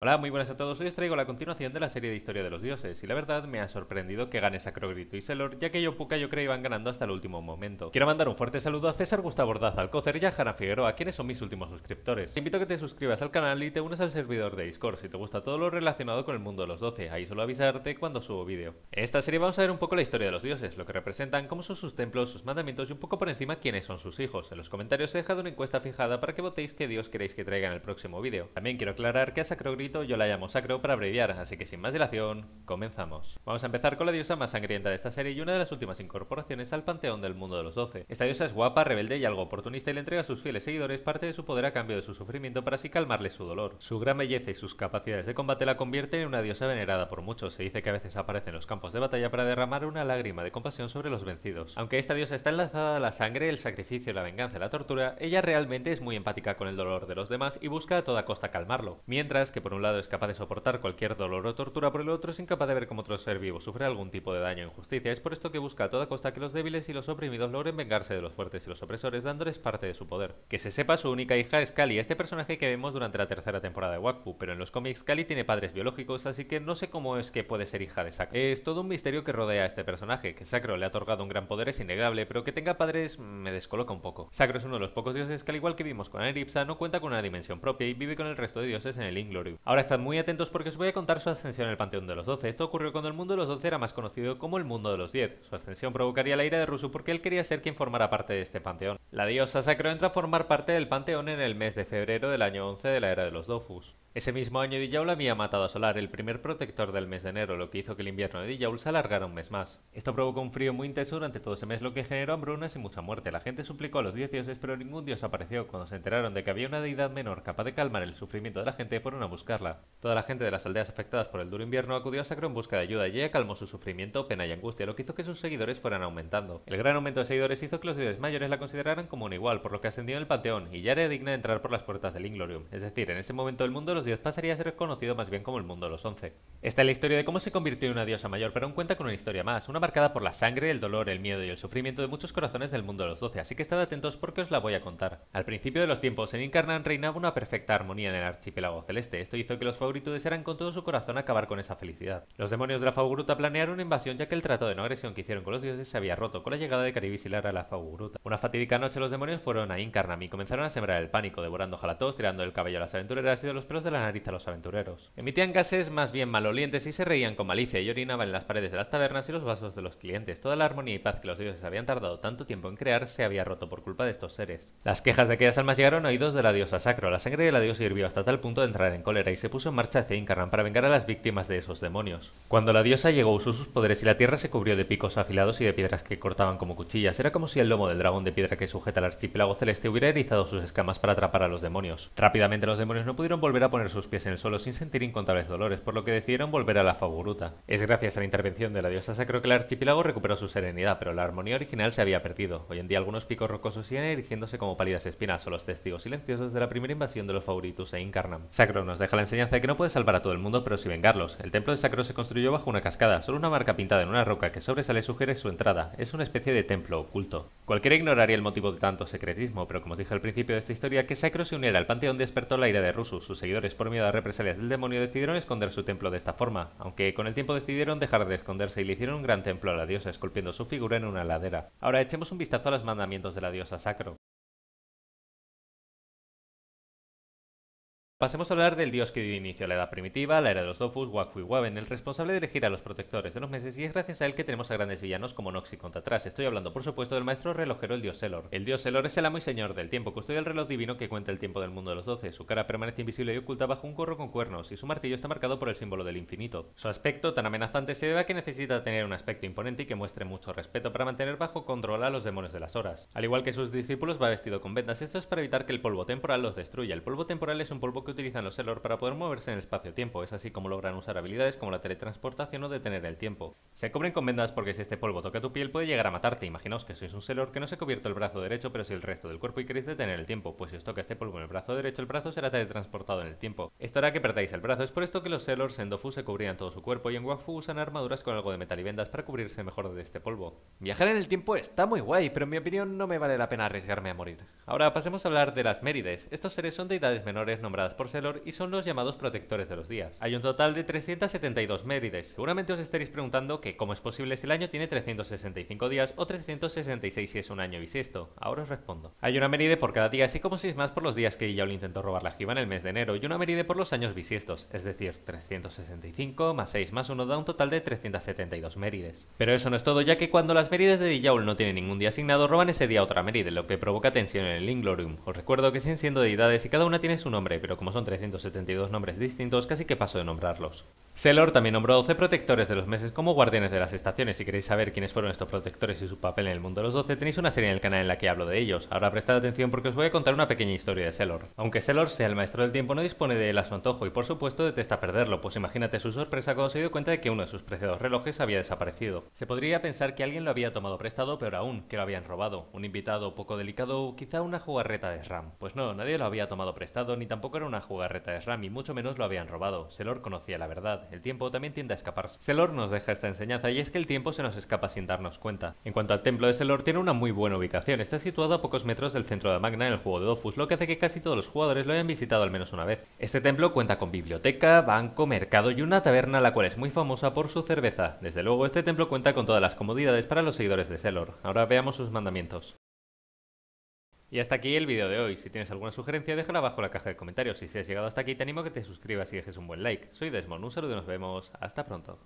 Hola, muy buenas a todos. Hoy os traigo la continuación de la serie de Historia de los Dioses, y la verdad me ha sorprendido que gane Sacrogrito y Selor, ya que Yopuka y Okra iban ganando hasta el último momento. Quiero mandar un fuerte saludo a César Gustavo Ordaz, Alcocer y a Jana Figueroa, quienes son mis últimos suscriptores. Te invito a que te suscribas al canal y te unas al servidor de Discord si te gusta todo lo relacionado con el mundo de los 12, ahí solo avisarte cuando subo vídeo. En esta serie vamos a ver un poco la historia de los dioses, lo que representan, cómo son sus templos, sus mandamientos y un poco por encima quiénes son sus hijos. En los comentarios he dejado una encuesta fijada para que votéis qué dios queréis que traiga en el próximo vídeo. También quiero aclarar que a Sacrogrito yo la llamo sacro para abreviar, así que sin más dilación, comenzamos. Vamos a empezar con la diosa más sangrienta de esta serie y una de las últimas incorporaciones al panteón del mundo de los doce. Esta diosa es guapa, rebelde y algo oportunista y le entrega a sus fieles seguidores parte de su poder a cambio de su sufrimiento para así calmarle su dolor. Su gran belleza y sus capacidades de combate la convierten en una diosa venerada por muchos. Se dice que a veces aparece en los campos de batalla para derramar una lágrima de compasión sobre los vencidos. Aunque esta diosa está enlazada a la sangre, el sacrificio, la venganza y la tortura, ella realmente es muy empática con el dolor de los demás y busca a toda costa calmarlo. Mientras que por un lado es capaz de soportar cualquier dolor o tortura, por el otro es incapaz de ver cómo otro ser vivo sufre algún tipo de daño o injusticia. Es por esto que busca a toda costa que los débiles y los oprimidos logren vengarse de los fuertes y los opresores, dándoles parte de su poder. Que se sepa, su única hija es Kali, este personaje que vemos durante la tercera temporada de Wakfu, pero en los cómics Kali tiene padres biológicos, así que no sé cómo es que puede ser hija de Sacro. Es todo un misterio que rodea a este personaje, que Sacro le ha otorgado un gran poder es innegable, pero que tenga padres mm, me descoloca un poco. Sacro es uno de los pocos dioses que al igual que vimos con Eripsa, no cuenta con una dimensión propia y vive con el resto de dioses en el Inglorium Ahora estad muy atentos porque os voy a contar su ascensión el Panteón de los Doce. Esto ocurrió cuando el mundo de los Doce era más conocido como el mundo de los Diez. Su ascensión provocaría la ira de Rusu porque él quería ser quien formara parte de este panteón. La diosa Sacro entra a formar parte del panteón en el mes de febrero del año 11 de la era de los Dofus. Ese mismo año Dijaul había matado a Solar, el primer protector del mes de enero, lo que hizo que el invierno de Dijaul se alargara un mes más. Esto provocó un frío muy intenso durante todo ese mes, lo que generó hambrunas y mucha muerte. La gente suplicó a los 10 dioses, pero ningún dios apareció. Cuando se enteraron de que había una deidad menor capaz de calmar el sufrimiento de la gente, fueron a buscarla. Toda la gente de las aldeas afectadas por el duro invierno acudió a Sacro en busca de ayuda y ella calmó su sufrimiento, pena y angustia, lo que hizo que sus seguidores fueran aumentando. El gran aumento de seguidores hizo que los dioses mayores la consideraran como un igual, por lo que ascendió en el panteón y ya era digna de entrar por las puertas del Inglorium. Es decir, en ese momento del mundo los pasaría a ser conocido más bien como el mundo de los once. Esta es la historia de cómo se convirtió en una diosa mayor, pero aún cuenta con una historia más, una marcada por la sangre, el dolor, el miedo y el sufrimiento de muchos corazones del mundo de los doce, así que estad atentos porque os la voy a contar. Al principio de los tiempos, en Incarnan reinaba una perfecta armonía en el archipiélago celeste, esto hizo que los favoritos desearan con todo su corazón acabar con esa felicidad. Los demonios de la Fauguruta planearon una invasión ya que el trato de no agresión que hicieron con los dioses se había roto con la llegada de Caribis y Lara a la Fauguruta. Una fatídica noche los demonios fueron a Incarnam y comenzaron a sembrar el pánico, devorando jalatos, tirando el cabello a las aventureras y de los pelos de la nariz a los aventureros. Emitían gases más bien malolientes y se reían con malicia y orinaban en las paredes de las tabernas y los vasos de los clientes. Toda la armonía y paz que los dioses habían tardado tanto tiempo en crear se había roto por culpa de estos seres. Las quejas de aquellas almas llegaron a oídos de la diosa Sacro. La sangre de la diosa hirvió hasta tal punto de entrar en cólera y se puso en marcha hacia Incarnan para vengar a las víctimas de esos demonios. Cuando la diosa llegó usó sus poderes y la tierra se cubrió de picos afilados y de piedras que cortaban como cuchillas. Era como si el lomo del dragón de piedra que sujeta al archipiélago celeste hubiera erizado sus escamas para atrapar a los demonios. Rápidamente los demonios no pudieron volver a poner sus pies en el suelo sin sentir incontables dolores, por lo que decidieron volver a la favorita. Es gracias a la intervención de la diosa sacro que el archipiélago recuperó su serenidad, pero la armonía original se había perdido. Hoy en día algunos picos rocosos siguen erigiéndose como pálidas espinas, o los testigos silenciosos de la primera invasión de los favoritos e Incarnam. Sacro nos deja la enseñanza de que no puede salvar a todo el mundo, pero sí vengarlos. El templo de Sacro se construyó bajo una cascada, solo una marca pintada en una roca que sobresale sugiere su entrada. Es una especie de templo oculto. Cualquiera ignoraría el motivo de tanto secretismo, pero como os dije al principio de esta historia, que Sacro se uniera al panteón despertó la ira de Rusu, sus seguidores por miedo a represalias del demonio, decidieron esconder su templo de esta forma, aunque con el tiempo decidieron dejar de esconderse y le hicieron un gran templo a la diosa, esculpiendo su figura en una ladera. Ahora echemos un vistazo a los mandamientos de la diosa Sacro. Pasemos a hablar del dios que dio inicio a la Edad Primitiva, la era de los Dofus, Wakfu y Waven, el responsable de elegir a los protectores de los meses, y es gracias a él que tenemos a grandes villanos como Nox y atrás. Estoy hablando, por supuesto, del maestro relojero, el dios Elor. El dios Elor es el amo y señor del tiempo, custodia el reloj divino que cuenta el tiempo del mundo de los doce. Su cara permanece invisible y oculta bajo un corro con cuernos, y su martillo está marcado por el símbolo del infinito. Su aspecto tan amenazante se debe a que necesita tener un aspecto imponente y que muestre mucho respeto para mantener bajo control a los demonios de las horas. Al igual que sus discípulos, va vestido con vendas, esto es para evitar que el polvo temporal los destruya. El polvo temporal es un polvo que utilizan los Elor para poder moverse en el espacio-tiempo, es así como logran usar habilidades como la teletransportación o detener el tiempo. Se cubren con vendas porque si este polvo toca tu piel puede llegar a matarte, imaginaos que sois un Sellor que no se ha cubierto el brazo derecho pero si el resto del cuerpo y queréis detener el tiempo, pues si os toca este polvo en el brazo derecho el brazo será teletransportado en el tiempo. Esto hará que perdáis el brazo, es por esto que los Sellors en Dofu se cubrían todo su cuerpo y en WaFu usan armaduras con algo de metal y vendas para cubrirse mejor de este polvo. Viajar en el tiempo está muy guay, pero en mi opinión no me vale la pena arriesgarme a morir. Ahora pasemos a hablar de las Mérides. Estos seres son deidades menores nombradas por Selor y son los llamados protectores de los días. Hay un total de 372 Mérides. Seguramente os estaréis preguntando que cómo es posible si el año tiene 365 días o 366 si es un año bisiesto. Ahora os respondo. Hay una Méride por cada día, así como 6 más por los días que Dijaul intentó robar la jiba en el mes de enero y una Méride por los años bisiestos, es decir, 365 más 6 más 1 da un total de 372 Mérides. Pero eso no es todo, ya que cuando las Mérides de Dijaul no tienen ningún día asignado, roban ese día otra Méride, lo que provoca tensión en el Inglorium. Os recuerdo que siguen siendo deidades y cada una tiene su nombre, pero como son 372 nombres distintos, casi que paso de nombrarlos. Sailor también nombró 12 protectores de los meses como guardianes de las estaciones. Si queréis saber quiénes fueron estos protectores y su papel en el mundo de los 12, tenéis una serie en el canal en la que hablo de ellos. Ahora prestad atención porque os voy a contar una pequeña historia de Selor. Aunque Selor sea el maestro del tiempo, no dispone de él a su antojo y por supuesto detesta perderlo, pues imagínate su sorpresa cuando se dio cuenta de que uno de sus preciados relojes había desaparecido. Se podría pensar que alguien lo había tomado prestado, pero aún, que lo habían robado. Un invitado poco delicado quizá una jugarreta de SRAM. Pues no, nadie lo había tomado prestado, ni tampoco era una jugarreta de SRAM, y mucho menos lo habían robado. Selor conocía la verdad. El tiempo también tiende a escaparse. Selor nos deja esta enseñanza y es que el tiempo se nos escapa sin darnos cuenta. En cuanto al templo de Selor, tiene una muy buena ubicación. Está situado a pocos metros del centro de Magna en el juego de Dofus, lo que hace que casi todos los jugadores lo hayan visitado al menos una vez. Este templo cuenta con biblioteca, banco, mercado y una taberna la cual es muy famosa por su cerveza. Desde luego, este templo cuenta con todas las comodidades para los seguidores de Selor. Ahora veamos sus mandamientos. Y hasta aquí el vídeo de hoy. Si tienes alguna sugerencia, déjala abajo en la caja de comentarios. Y si has llegado hasta aquí, te animo a que te suscribas y dejes un buen like. Soy Desmond, un saludo y nos vemos. Hasta pronto.